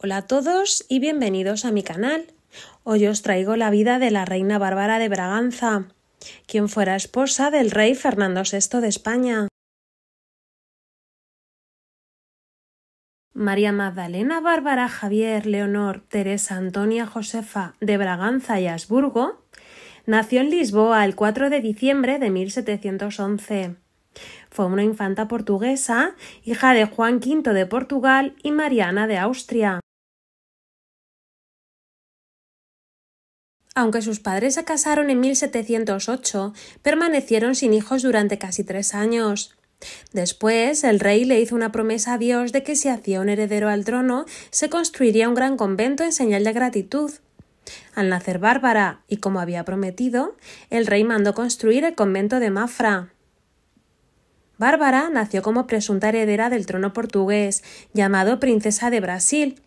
Hola a todos y bienvenidos a mi canal. Hoy os traigo la vida de la reina Bárbara de Braganza, quien fuera esposa del rey Fernando VI de España. María Magdalena Bárbara Javier Leonor Teresa Antonia Josefa de Braganza y Habsburgo nació en Lisboa el 4 de diciembre de 1711. Fue una infanta portuguesa, hija de Juan V de Portugal y Mariana de Austria. Aunque sus padres se casaron en 1708, permanecieron sin hijos durante casi tres años. Después, el rey le hizo una promesa a Dios de que si hacía un heredero al trono, se construiría un gran convento en señal de gratitud. Al nacer Bárbara, y como había prometido, el rey mandó construir el convento de Mafra. Bárbara nació como presunta heredera del trono portugués, llamado Princesa de Brasil,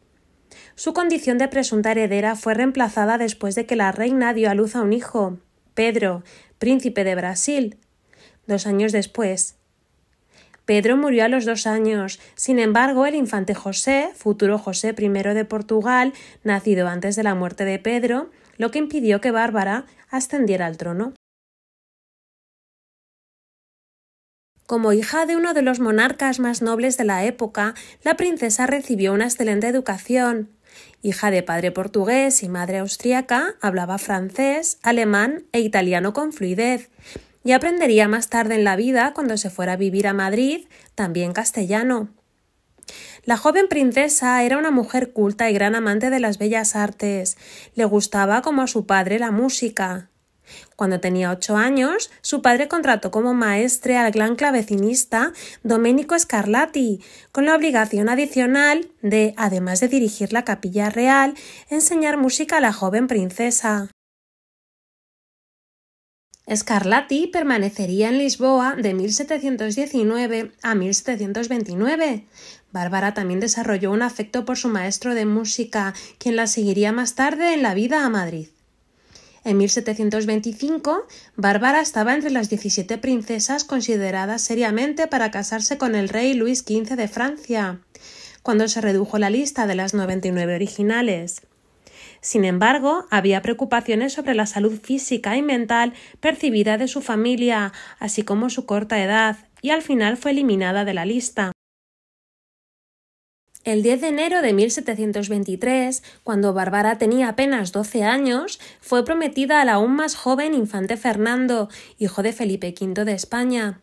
su condición de presunta heredera fue reemplazada después de que la reina dio a luz a un hijo, Pedro, príncipe de Brasil, dos años después. Pedro murió a los dos años. Sin embargo, el infante José, futuro José I de Portugal, nacido antes de la muerte de Pedro, lo que impidió que Bárbara ascendiera al trono. Como hija de uno de los monarcas más nobles de la época, la princesa recibió una excelente educación. Hija de padre portugués y madre austriaca, hablaba francés, alemán e italiano con fluidez, y aprendería más tarde en la vida, cuando se fuera a vivir a Madrid, también castellano. La joven princesa era una mujer culta y gran amante de las bellas artes. Le gustaba, como a su padre, la música, cuando tenía ocho años, su padre contrató como maestre al gran clavecinista Domenico Scarlatti, con la obligación adicional de, además de dirigir la capilla real, enseñar música a la joven princesa. Scarlatti permanecería en Lisboa de 1719 a 1729. Bárbara también desarrolló un afecto por su maestro de música, quien la seguiría más tarde en la vida a Madrid. En 1725, Bárbara estaba entre las 17 princesas consideradas seriamente para casarse con el rey Luis XV de Francia, cuando se redujo la lista de las 99 originales. Sin embargo, había preocupaciones sobre la salud física y mental percibida de su familia, así como su corta edad, y al final fue eliminada de la lista. El 10 de enero de 1723, cuando Bárbara tenía apenas 12 años, fue prometida al aún más joven infante Fernando, hijo de Felipe V de España.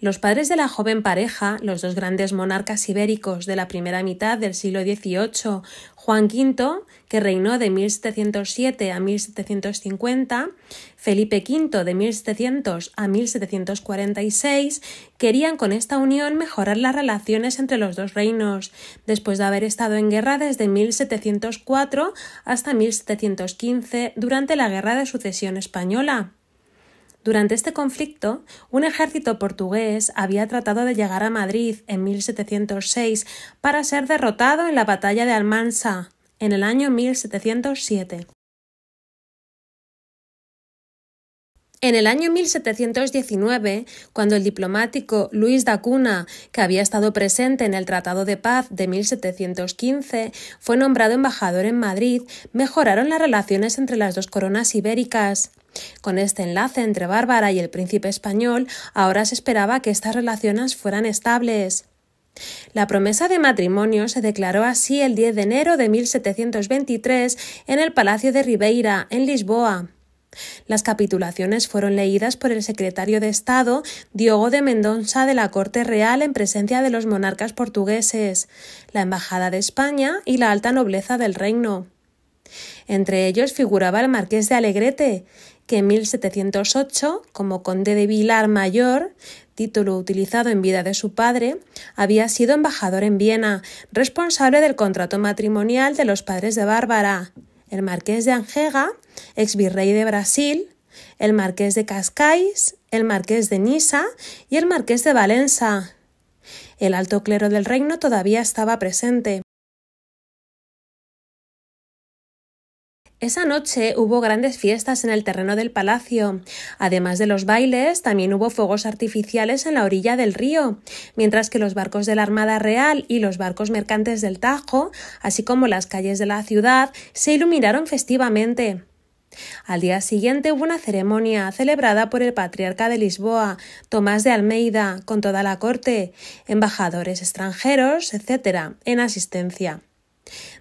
Los padres de la joven pareja, los dos grandes monarcas ibéricos de la primera mitad del siglo XVIII, Juan V, que reinó de 1707 a 1750, Felipe V de 1700 a 1746, querían con esta unión mejorar las relaciones entre los dos reinos, después de haber estado en guerra desde 1704 hasta 1715 durante la Guerra de Sucesión Española. Durante este conflicto, un ejército portugués había tratado de llegar a Madrid en 1706 para ser derrotado en la batalla de Almansa en el año 1707. En el año 1719, cuando el diplomático Luis da Cunha, que había estado presente en el Tratado de Paz de 1715, fue nombrado embajador en Madrid, mejoraron las relaciones entre las dos coronas ibéricas. Con este enlace entre Bárbara y el príncipe español, ahora se esperaba que estas relaciones fueran estables. La promesa de matrimonio se declaró así el 10 de enero de 1723 en el Palacio de Ribeira, en Lisboa. Las capitulaciones fueron leídas por el secretario de Estado, Diogo de Mendonça, de la Corte Real en presencia de los monarcas portugueses, la Embajada de España y la alta nobleza del reino. Entre ellos figuraba el marqués de Alegrete, que en 1708, como conde de Vilar Mayor, título utilizado en vida de su padre, había sido embajador en Viena, responsable del contrato matrimonial de los padres de Bárbara, el marqués de Angega, virrey de Brasil, el marqués de Cascais, el marqués de Nisa y el marqués de Valença. El alto clero del reino todavía estaba presente, Esa noche hubo grandes fiestas en el terreno del palacio. Además de los bailes, también hubo fuegos artificiales en la orilla del río, mientras que los barcos de la Armada Real y los barcos mercantes del Tajo, así como las calles de la ciudad, se iluminaron festivamente. Al día siguiente hubo una ceremonia celebrada por el patriarca de Lisboa, Tomás de Almeida, con toda la corte, embajadores extranjeros, etc., en asistencia.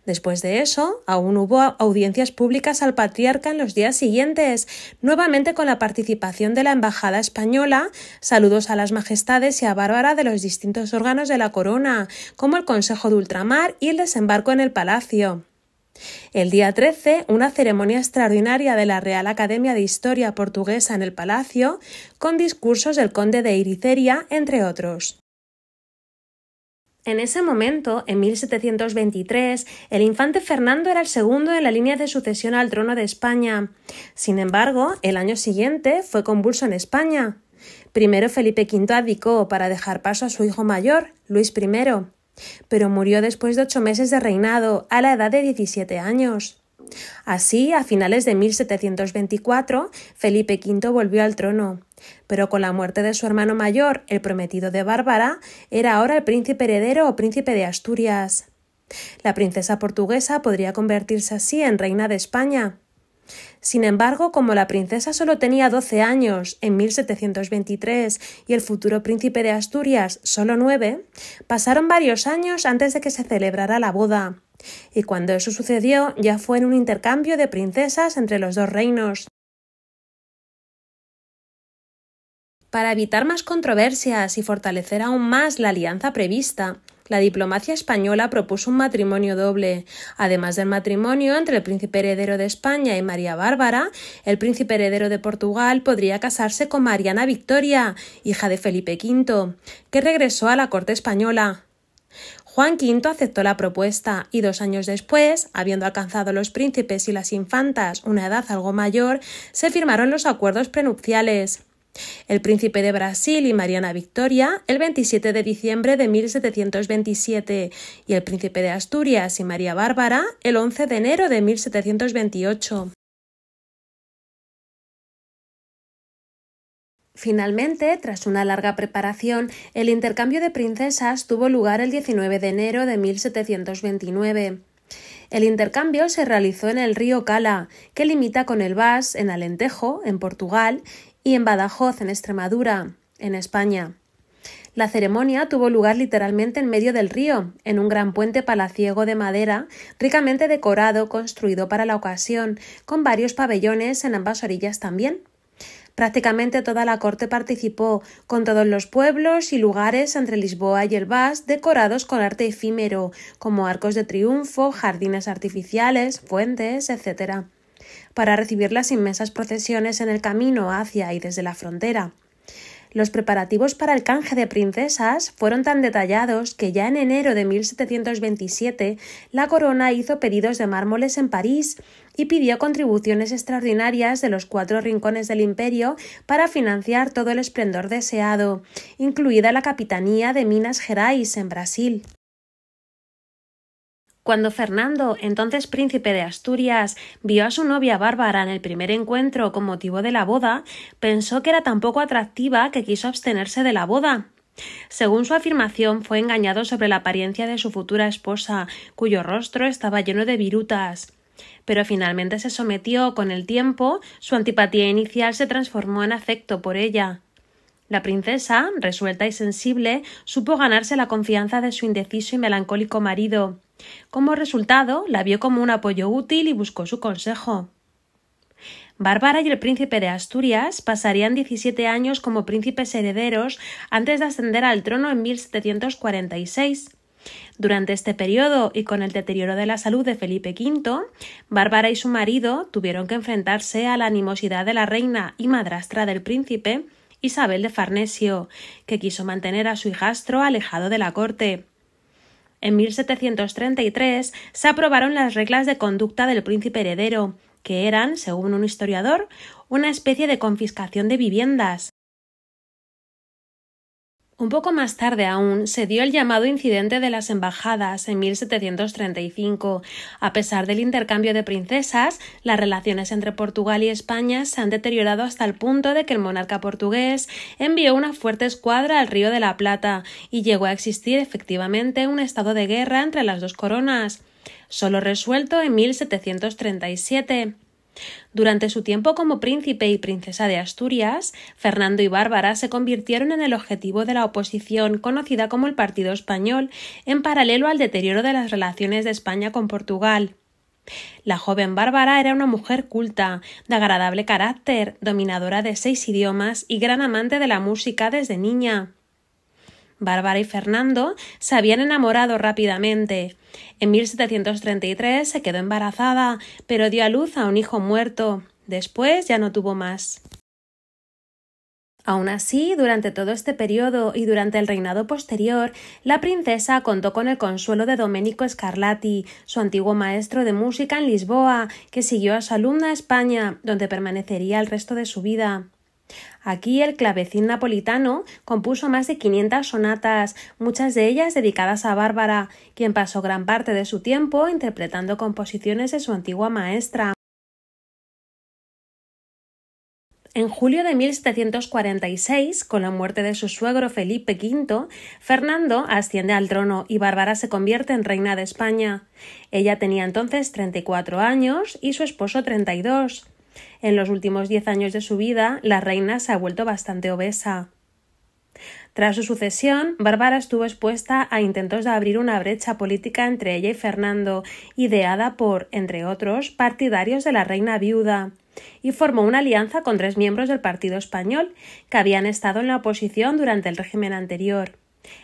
Después de eso, aún hubo audiencias públicas al patriarca en los días siguientes, nuevamente con la participación de la Embajada española, saludos a las majestades y a Bárbara de los distintos órganos de la corona, como el Consejo de Ultramar y el desembarco en el Palacio. El día 13, una ceremonia extraordinaria de la Real Academia de Historia Portuguesa en el Palacio, con discursos del conde de Iriceria, entre otros. En ese momento, en 1723, el infante Fernando era el segundo en la línea de sucesión al trono de España. Sin embargo, el año siguiente fue convulso en España. Primero Felipe V abdicó para dejar paso a su hijo mayor, Luis I, pero murió después de ocho meses de reinado, a la edad de 17 años. Así, a finales de 1724, Felipe V volvió al trono, pero con la muerte de su hermano mayor, el prometido de Bárbara, era ahora el príncipe heredero o príncipe de Asturias. La princesa portuguesa podría convertirse así en reina de España. Sin embargo, como la princesa solo tenía doce años en 1723 y el futuro príncipe de Asturias solo nueve, pasaron varios años antes de que se celebrara la boda y cuando eso sucedió ya fue en un intercambio de princesas entre los dos reinos. Para evitar más controversias y fortalecer aún más la alianza prevista, la diplomacia española propuso un matrimonio doble. Además del matrimonio entre el príncipe heredero de España y María Bárbara, el príncipe heredero de Portugal podría casarse con Mariana Victoria, hija de Felipe V, que regresó a la corte española. Juan V aceptó la propuesta y dos años después, habiendo alcanzado los príncipes y las infantas una edad algo mayor, se firmaron los acuerdos prenupciales. El príncipe de Brasil y Mariana Victoria el 27 de diciembre de 1727 y el príncipe de Asturias y María Bárbara el 11 de enero de 1728. Finalmente, tras una larga preparación, el intercambio de princesas tuvo lugar el 19 de enero de 1729. El intercambio se realizó en el río Cala, que limita con el Vas en Alentejo, en Portugal, y en Badajoz, en Extremadura, en España. La ceremonia tuvo lugar literalmente en medio del río, en un gran puente palaciego de madera ricamente decorado construido para la ocasión, con varios pabellones en ambas orillas también. Prácticamente toda la corte participó, con todos los pueblos y lugares entre Lisboa y el decorados con arte efímero, como arcos de triunfo, jardines artificiales, fuentes, etc., para recibir las inmensas procesiones en el camino hacia y desde la frontera. Los preparativos para el canje de princesas fueron tan detallados que ya en enero de 1727 la corona hizo pedidos de mármoles en París y pidió contribuciones extraordinarias de los cuatro rincones del imperio para financiar todo el esplendor deseado, incluida la capitanía de Minas Gerais en Brasil. Cuando Fernando, entonces príncipe de Asturias, vio a su novia Bárbara en el primer encuentro con motivo de la boda, pensó que era tan poco atractiva que quiso abstenerse de la boda. Según su afirmación, fue engañado sobre la apariencia de su futura esposa, cuyo rostro estaba lleno de virutas pero finalmente se sometió con el tiempo, su antipatía inicial se transformó en afecto por ella. La princesa, resuelta y sensible, supo ganarse la confianza de su indeciso y melancólico marido. Como resultado, la vio como un apoyo útil y buscó su consejo. Bárbara y el príncipe de Asturias pasarían 17 años como príncipes herederos antes de ascender al trono en 1746. Durante este periodo y con el deterioro de la salud de Felipe V, Bárbara y su marido tuvieron que enfrentarse a la animosidad de la reina y madrastra del príncipe Isabel de Farnesio, que quiso mantener a su hijastro alejado de la corte. En 1733 se aprobaron las reglas de conducta del príncipe heredero, que eran, según un historiador, una especie de confiscación de viviendas, un poco más tarde aún se dio el llamado incidente de las embajadas en 1735. A pesar del intercambio de princesas, las relaciones entre Portugal y España se han deteriorado hasta el punto de que el monarca portugués envió una fuerte escuadra al río de la Plata y llegó a existir efectivamente un estado de guerra entre las dos coronas, solo resuelto en 1737. Durante su tiempo como príncipe y princesa de Asturias, Fernando y Bárbara se convirtieron en el objetivo de la oposición conocida como el Partido Español, en paralelo al deterioro de las relaciones de España con Portugal. La joven Bárbara era una mujer culta, de agradable carácter, dominadora de seis idiomas y gran amante de la música desde niña. Bárbara y Fernando, se habían enamorado rápidamente. En 1733 se quedó embarazada, pero dio a luz a un hijo muerto. Después ya no tuvo más. Aun así, durante todo este periodo y durante el reinado posterior, la princesa contó con el consuelo de Domenico Scarlatti, su antiguo maestro de música en Lisboa, que siguió a su alumna a España, donde permanecería el resto de su vida. Aquí el clavecín napolitano compuso más de 500 sonatas, muchas de ellas dedicadas a Bárbara, quien pasó gran parte de su tiempo interpretando composiciones de su antigua maestra. En julio de 1746, con la muerte de su suegro Felipe V, Fernando asciende al trono y Bárbara se convierte en reina de España. Ella tenía entonces 34 años y su esposo 32. En los últimos diez años de su vida, la reina se ha vuelto bastante obesa. Tras su sucesión, Bárbara estuvo expuesta a intentos de abrir una brecha política entre ella y Fernando, ideada por, entre otros, partidarios de la reina viuda, y formó una alianza con tres miembros del Partido Español, que habían estado en la oposición durante el régimen anterior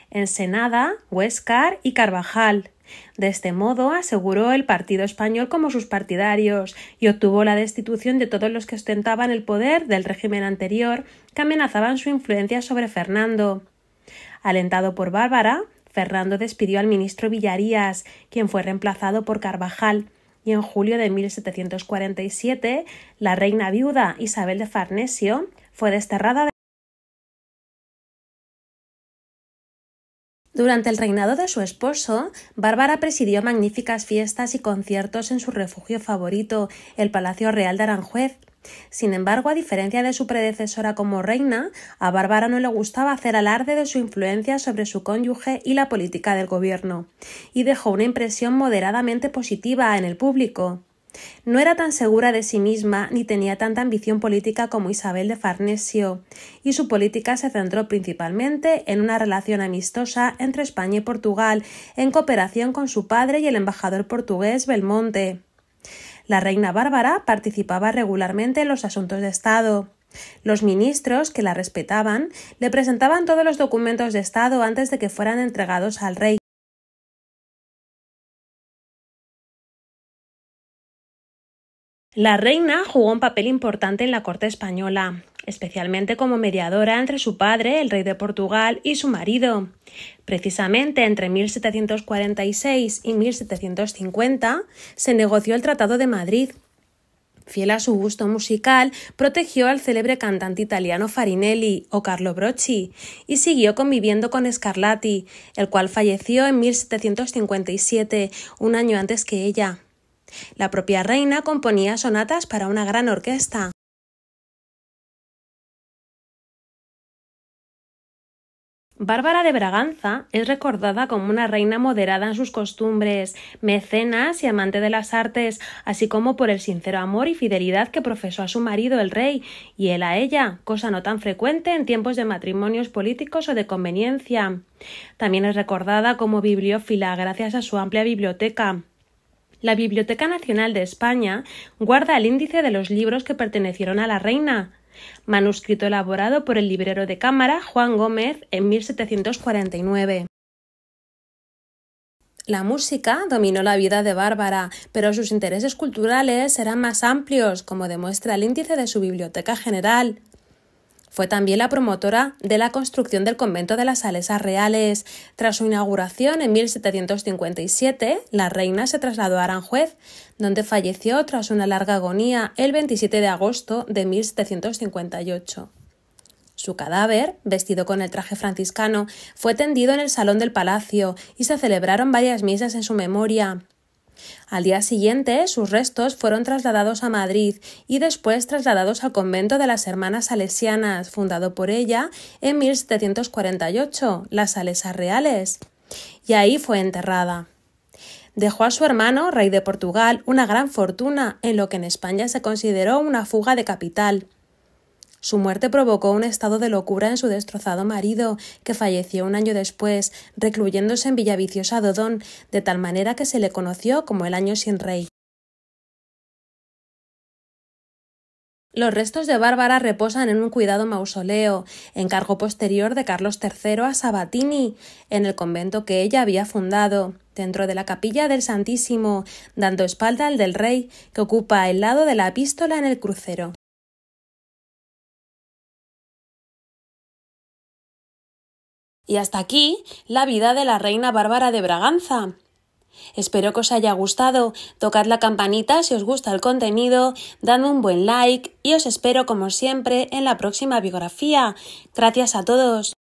Ensenada, Huescar y Carvajal. De este modo aseguró el Partido Español como sus partidarios y obtuvo la destitución de todos los que ostentaban el poder del régimen anterior que amenazaban su influencia sobre Fernando. Alentado por Bárbara, Fernando despidió al ministro Villarías, quien fue reemplazado por Carvajal, y en julio de 1747 la reina viuda Isabel de Farnesio fue desterrada de Durante el reinado de su esposo, Bárbara presidió magníficas fiestas y conciertos en su refugio favorito, el Palacio Real de Aranjuez. Sin embargo, a diferencia de su predecesora como reina, a Bárbara no le gustaba hacer alarde de su influencia sobre su cónyuge y la política del gobierno, y dejó una impresión moderadamente positiva en el público. No era tan segura de sí misma ni tenía tanta ambición política como Isabel de Farnesio, y su política se centró principalmente en una relación amistosa entre España y Portugal, en cooperación con su padre y el embajador portugués Belmonte. La reina Bárbara participaba regularmente en los asuntos de Estado. Los ministros, que la respetaban, le presentaban todos los documentos de Estado antes de que fueran entregados al rey, La reina jugó un papel importante en la corte española, especialmente como mediadora entre su padre, el rey de Portugal, y su marido. Precisamente entre 1746 y 1750 se negoció el Tratado de Madrid. Fiel a su gusto musical, protegió al célebre cantante italiano Farinelli o Carlo Brocci y siguió conviviendo con Scarlatti, el cual falleció en 1757, un año antes que ella. La propia reina componía sonatas para una gran orquesta. Bárbara de Braganza es recordada como una reina moderada en sus costumbres, mecenas y amante de las artes, así como por el sincero amor y fidelidad que profesó a su marido el rey y él a ella, cosa no tan frecuente en tiempos de matrimonios políticos o de conveniencia. También es recordada como bibliófila gracias a su amplia biblioteca. La Biblioteca Nacional de España guarda el índice de los libros que pertenecieron a la reina, manuscrito elaborado por el librero de cámara Juan Gómez en 1749. La música dominó la vida de Bárbara, pero sus intereses culturales eran más amplios, como demuestra el índice de su biblioteca general. Fue también la promotora de la construcción del convento de las Salesas Reales. Tras su inauguración en 1757, la reina se trasladó a Aranjuez, donde falleció tras una larga agonía el 27 de agosto de 1758. Su cadáver, vestido con el traje franciscano, fue tendido en el salón del palacio y se celebraron varias misas en su memoria, al día siguiente, sus restos fueron trasladados a Madrid y después trasladados al convento de las Hermanas Salesianas, fundado por ella en 1748, las Salesas Reales, y ahí fue enterrada. Dejó a su hermano, rey de Portugal, una gran fortuna en lo que en España se consideró una fuga de capital. Su muerte provocó un estado de locura en su destrozado marido, que falleció un año después, recluyéndose en Villaviciosa Dodón, de tal manera que se le conoció como el año sin rey. Los restos de Bárbara reposan en un cuidado mausoleo, encargo posterior de Carlos III a Sabatini, en el convento que ella había fundado, dentro de la capilla del Santísimo, dando espalda al del rey, que ocupa el lado de la epístola en el crucero. Y hasta aquí la vida de la reina Bárbara de Braganza. Espero que os haya gustado, tocad la campanita si os gusta el contenido, dadme un buen like y os espero como siempre en la próxima biografía. Gracias a todos.